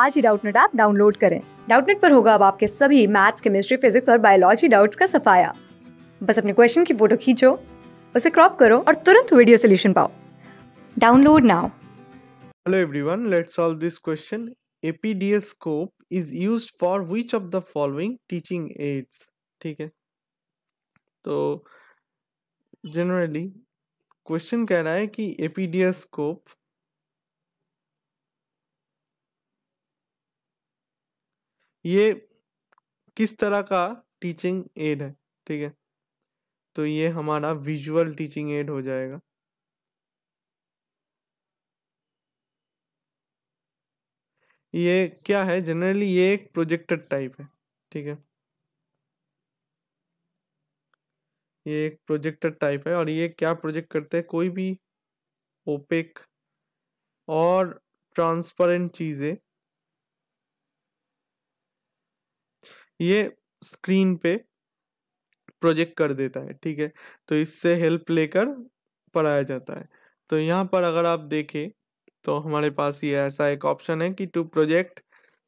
आज ही Doubtnut app download करें डाउटनेट पर होगा अब आपके सभी मैथ्स केमिस्ट्री फिजिक्स और बायोलॉजी डाउट्स का सफाया बस अपने क्वेश्चन की फोटो खींचो उसे क्रॉप करो और तुरंत वीडियो सोल्यूशन पाओ download now hello everyone let's solve this question epidiascope is used for which of the following teaching aids ठीक है तो जनरली क्वेश्चन कह रहा है कि एपीडीएस स्कोप ये किस तरह का टीचिंग एड है ठीक है तो ये हमारा विजुअल टीचिंग एड हो जाएगा ये क्या है जनरली ये एक प्रोजेक्टेड टाइप है ठीक है ये एक प्रोजेक्टेड टाइप है और ये क्या प्रोजेक्ट करते हैं कोई भी ओपेक और ट्रांसपेरेंट चीज़ें ये स्क्रीन पे प्रोजेक्ट कर देता है ठीक है तो इससे हेल्प लेकर पढ़ाया जाता है तो यहाँ पर अगर आप देखें तो हमारे पास ये ऐसा एक ऑप्शन है कि to project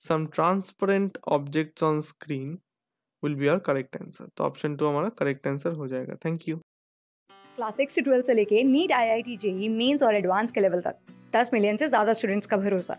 some transparent objects on screen will be our correct answer तो ऑप्शन टू हमारा करेक्ट आंसर हो जाएगा थैंक यू क्लास सिक्स से ट्वेल्थ से लेके NEET I I T JEE Mains और एडवांस के लेवल तक दस मिलियन से ज़्यादा स्टूडेंट्स का भरोसा